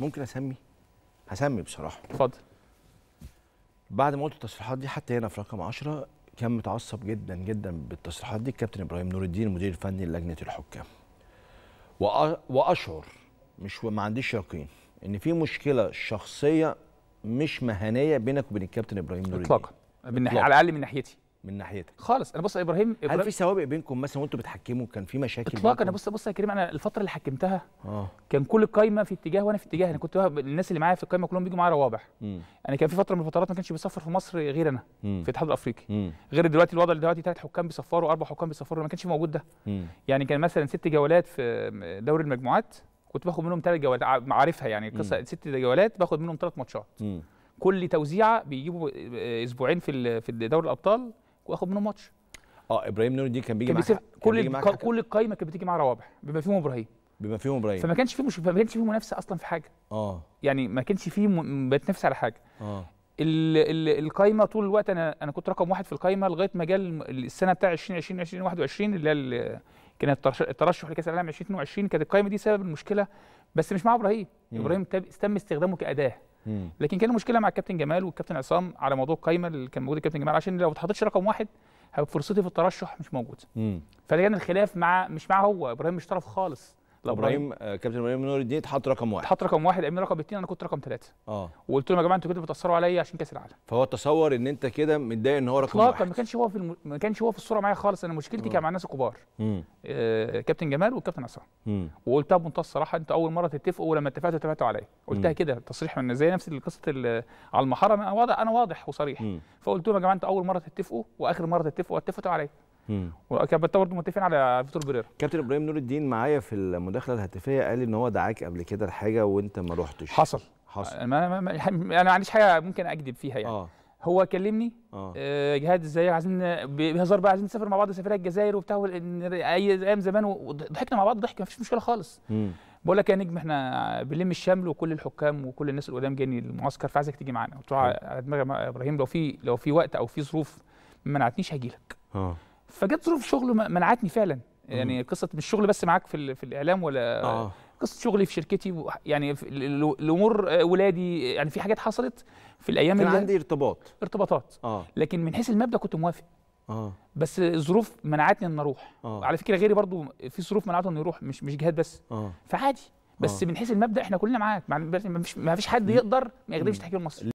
ممكن اسمي هسمي بصراحه اتفضل بعد ما قلت التصريحات دي حتى هنا في رقم 10 كان متعصب جدا جدا بالتصريحات دي الكابتن ابراهيم نور الدين المدير الفني للجنه الحكام واشعر مش ما عنديش يقين ان في مشكله شخصيه مش مهنيه بينك وبين الكابتن ابراهيم نور الدين اطلاقا على الاقل من ناحيتي من ناحيتك خالص انا بص يا ابراهيم, إبراهيم هل في سوابق بينكم مثلا وانتم بتحكموا كان في مشاكل اطلاقا انا بص بص يا كريم انا الفتره اللي حكمتها اه كان كل القايمه في اتجاه وانا في اتجاه انا كنت الناس اللي معايا في القايمه كلهم بيجوا معايا روابح مم. انا كان في فتره من الفترات ما كانش بيسفر في مصر غير انا مم. في الاتحاد الافريقي غير دلوقتي الوضع اللي دلوقتي ثلاث حكام بيسفروا اربع حكام بيسفروا ما كانش موجود ده مم. يعني كان مثلا ست جولات في دوري المجموعات كنت باخد منهم ثلاث جولات عارفها يعني قصه ست جولات باخد منهم ثلاث ماتشات كل توزيعه بيجيبوا آه، اسبوعين في في دوري الابطال واخد منهم ماتش اه ابراهيم نور دي كان بيجي معاك كل كان بيجي كل القايمه كانت بتيجي مع روابح بما فيهم ابراهيم بما فيهم ابراهيم فما كانش فيه مش فما كانش فيه منافسه اصلا في حاجه اه يعني ما كانش فيه م... بتنافس على حاجه اه القايمه طول الوقت انا انا كنت رقم واحد في القايمه لغايه ما جه السنه بتاع 2020 2021 اللي هي كانت الترشح لكاس العالم 2022 كانت القايمه دي سبب المشكله بس مش مع ابراهيم ابراهيم تم استخدامه كاداه لكن كان المشكله مع الكابتن جمال والكابتن عصام على موضوع القايمه اللي كان موجود الكابتن جمال عشان لو ما اتحطتش رقم واحد هيبقى فرصتي في الترشح مش موجوده فده كان الخلاف مع مش معه هو ابراهيم مش طرف خالص ابراهيم آه، كابتن ابراهيم نور الدين اتحط رقم واحد اتحط رقم واحد امين رقم اثنين انا كنت رقم ثلاثه اه وقلت لهم يا جماعه انتوا كده بتاثروا عليا عشان كاس العالم فهو تصور ان انت كده متضايق ان هو رقم واحد اطلاقا ما كانش هو في الم... ما كانش هو في الصوره معايا خالص انا مشكلتي آه. كان مع الناس الكبار آه كابتن جمال والكابتن عصام وقلتها بمنتهى الصراحه انتوا اول مره تتفقوا ولما اتفقتوا اتفقتوا عليا قلتها كده تصريح من زي نفس قصه على المحرم انا واضح انا واضح وصريح فقلت لهم يا جماعه انتوا اول مره تتفقوا واخر مره تتفقوا واتفقتوا عليا وكان برضه متفقين على فيتور بيريرا كابتن ابراهيم نور الدين معايا في المداخله الهاتفيه قال ان هو دعاك قبل كده لحاجه وانت ما رحتش حصل حصل انا ما يعني انا ما عنديش حاجه ممكن اكذب فيها يعني آه. هو كلمني آه. آه، جهاد ازاي عايزين بهزار بقى عايزين نسافر مع بعض سفريه الجزائر وبتاع اي ايام زمان وضحكنا مع بعض ضحك ما فيش مشكله خالص بقول لك يا نجم احنا بنلم الشمل وكل الحكام وكل الناس القدام جايين المعسكر فعايزك تيجي معانا قلت له على دماغي ابراهيم لو في لو في وقت او في ظروف ما منعتنيش هاجي لك اه فجت ظروف شغل منعتني فعلا يعني قصه مش شغل بس معاك في, في الاعلام ولا آه. قصه شغلي في شركتي يعني الامور آه، ولادي يعني في حاجات حصلت في الايام كان اللي عندي ارتباط ارتباطات آه. لكن من حيث المبدا كنت موافق آه. بس الظروف منعتني ان اروح آه. على فكره غيري برضو في ظروف منعته انه يروح مش مش جهاد بس آه. فعادي بس آه. من حيث المبدا احنا كلنا معاك ما فيش حد يقدر ما يخدمش تحكيم المصري